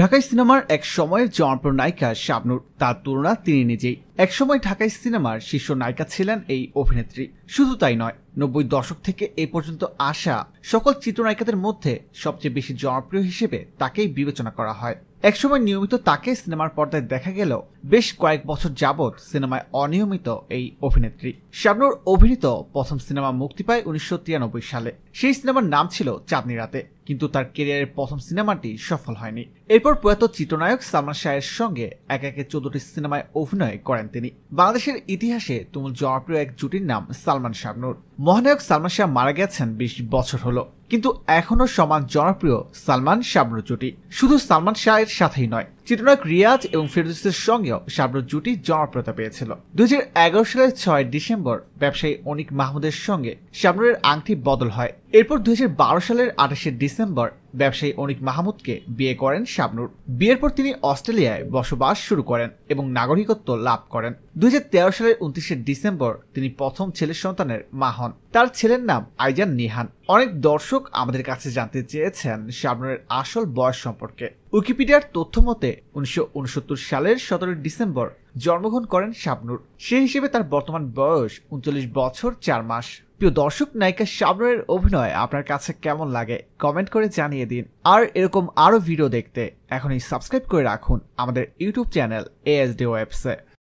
ঢাকাই সিনেমার এক সময়ের জনপ্রিয় নায়িকা শাবনুর তার তুলনা তিনি নিজেই এক সময় ঢাকাই সিনেমার শীর্ষ নায়িকা ছিলেন এই অভিনেত্রী শুধু তাই নয় নব্বই দশক থেকে এ পর্যন্ত আসা সকল চিত্রনায়িকাদের মধ্যে সবচেয়ে বেশি জনপ্রিয় হিসেবে তাকেই বিবেচনা করা হয় একসময় নিয়মিত তাকে সিনেমার পর্দায় দেখা গেল বেশ কয়েক বছর যাবৎ সিনেমায় অনিয়মিত এই অভিনেত্রী শাবনুর অভিনীত প্রথম সিনেমা মুক্তি পায় উনিশশো সালে সেই সিনেমার নাম ছিল চাঁদনি রাতে কিন্তু তার কেরিয়ারের প্রথম সিনেমাটি সফল হয়নি এরপর প্রয়াত চিত্রনায়ক সালমান শাহের সঙ্গে এক একে চোদ্দটি সিনেমায় অভিনয় করেন তিনি বাংলাদেশের ইতিহাসে তুমুল জনপ্রিয় এক জুটির নাম সালমান শাবনুর মহানায়ক সালমান শাহ মারা গেছেন বিশ বছর হলো কিন্তু এখনও সমান জনপ্রিয় সালমান শাবনু জুটি শুধু সালমান শাহের সাথেই নয় চিত্রনায়ক রিয়াজ এবং ফেরদৌসের সঙ্গেও শাবনু জুটি জনপ্রিয়তা পেয়েছিল দু সালের ছয় ডিসেম্বর ব্যবসায়ী অনিক মাহমুদের সঙ্গে শাবনুরের আংটি বদল হয় এরপর দু সালের আঠাশে ডিসেম্বর ব্যবসায়ী অনিক মাহমুদকে বিয়ে করেন শাবনুর বিয়ের পর তিনি অস্ট্রেলিয়ায় বসবাস শুরু করেন এবং নাগরিকত্ব লাভ করেন দুই সালের উনত্রিশে ডিসেম্বর তিনি প্রথম ছেলে সন্তানের মা হন তার ছেলের নাম আইজান নিহান অনেক দর্শক আমাদের কাছে জানতে চেয়েছেন শাবনুরের আসল বয়স সম্পর্কে উইকিপিডিয়ার তথ্য মতে উনিশশো সালের সতেরো ডিসেম্বর জন্মগ্রহণ করেন শাবনুর সে হিসেবে তার বর্তমান বয়স উনচল্লিশ বছর চার মাস প্রিয় দর্শক নায়িকা শাবরের অভিনয় আপনার কাছে কেমন লাগে কমেন্ট করে জানিয়ে দিন আর এরকম আরও ভিডিও দেখতে এখনই সাবস্ক্রাইব করে রাখুন আমাদের ইউটিউব চ্যানেল এএসডি ওয়েবসাইট